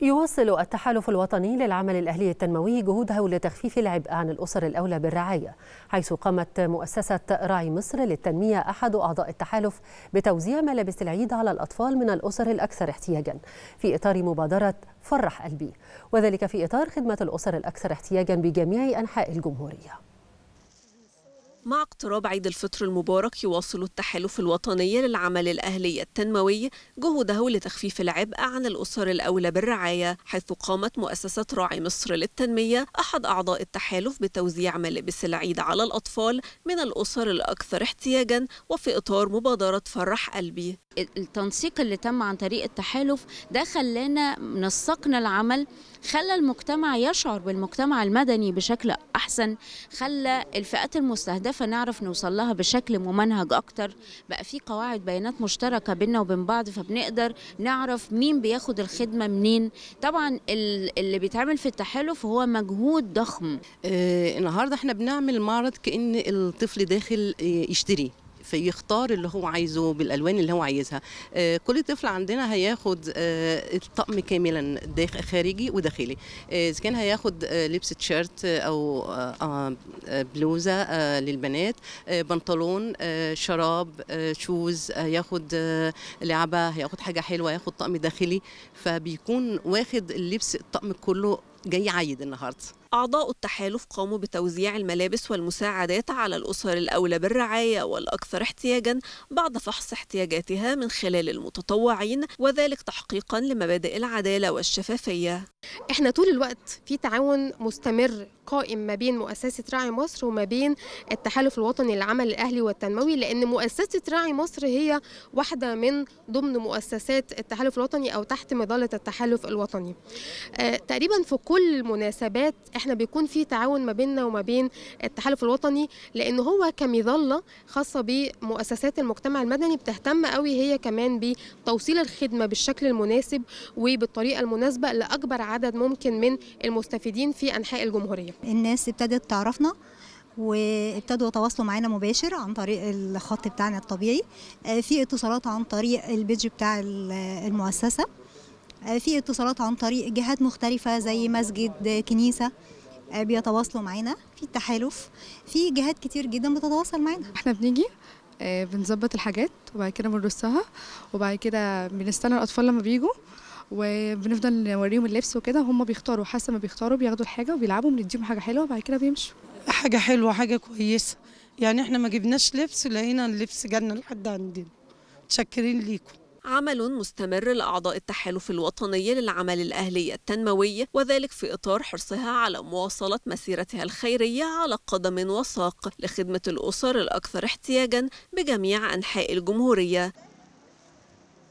يواصل التحالف الوطني للعمل الأهلي التنموي جهوده لتخفيف العبء عن الأسر الأولى بالرعاية حيث قامت مؤسسة راعي مصر للتنمية أحد أعضاء التحالف بتوزيع ملابس العيد على الأطفال من الأسر الأكثر احتياجا في إطار مبادرة فرح قلبي وذلك في إطار خدمة الأسر الأكثر احتياجا بجميع أنحاء الجمهورية مع اقتراب عيد الفطر المبارك يواصل التحالف الوطني للعمل الأهلي التنموي جهوده لتخفيف العبء عن الأسر الأولى بالرعاية حيث قامت مؤسسة راعي مصر للتنمية أحد أعضاء التحالف بتوزيع ملابس العيد على الأطفال من الأسر الأكثر احتياجا وفي إطار مبادرة فرح قلبي التنسيق اللي تم عن طريق التحالف ده خلانا نسقنا العمل خلى المجتمع يشعر بالمجتمع المدني بشكل أحسن خلى الفئات المستهدفة المسافه نعرف نوصل لها بشكل ممنهج اكتر بقى في قواعد بيانات مشتركه بيننا وبين بعض فبنقدر نعرف مين بياخد الخدمه منين طبعا اللي بيتعمل في التحالف هو مجهود ضخم آه النهارده احنا بنعمل معرض كان الطفل داخل آه، يشتري فيختار اللي هو عايزه بالالوان اللي هو عايزها آه، كل طفل عندنا هياخد آه، الطقم كاملا خارجي وداخلي آه، اذا كان هياخد لبس تشيرت او بلوزه للبنات بنطلون شراب شوز هياخد لعبه هياخد حاجه حلوه هياخد طقم داخلي فبيكون واخد اللبس الطقم كله جاي عايد النهارده أعضاء التحالف قاموا بتوزيع الملابس والمساعدات على الأسر الأولى بالرعاية والأكثر احتياجا بعد فحص احتياجاتها من خلال المتطوعين وذلك تحقيقا لمبادئ العدالة والشفافية احنا طول الوقت في تعاون مستمر قائم ما بين مؤسسة راعي مصر وما بين التحالف الوطني للعمل الأهلي والتنموي لأن مؤسسة راعي مصر هي واحدة من ضمن مؤسسات التحالف الوطني أو تحت مظلة التحالف الوطني آه، تقريبا في كل المناسبات احنا بيكون في تعاون ما بيننا وما بين التحالف الوطني لان هو كمظله خاصه بمؤسسات المجتمع المدني بتهتم قوي هي كمان بتوصيل الخدمه بالشكل المناسب وبالطريقه المناسبه لاكبر عدد ممكن من المستفيدين في انحاء الجمهوريه الناس ابتدت تعرفنا وابتدوا يتواصلوا معانا مباشر عن طريق الخط بتاعنا الطبيعي آه، في اتصالات عن طريق البيج بتاع المؤسسه آه، في اتصالات عن طريق جهات مختلفة زي مسجد آه، كنيسة آه، بيتواصلوا معانا في التحالف في جهات كتير جدا بتتواصل معانا احنا بنيجي بنظبط الحاجات وبعد كده بنرصها وبعد كده بنستنى الاطفال لما بيجوا وبنفضل نوريهم اللبس وكده هم بيختاروا حسب ما بيختاروا بياخدوا الحاجه وبيلعبوا بنديهم حاجه حلوه وبعد كده بيمشوا حاجه حلوه حاجه كويسه يعني احنا ما جبناش لبس لقينا اللبس جالنا لحد عندنا متشكرين ليكم عمل مستمر لأعضاء التحالف الوطني للعمل الأهلي التنموي وذلك في إطار حرصها على مواصلة مسيرتها الخيرية على قدم وساق لخدمة الأسر الأكثر احتياجا بجميع أنحاء الجمهورية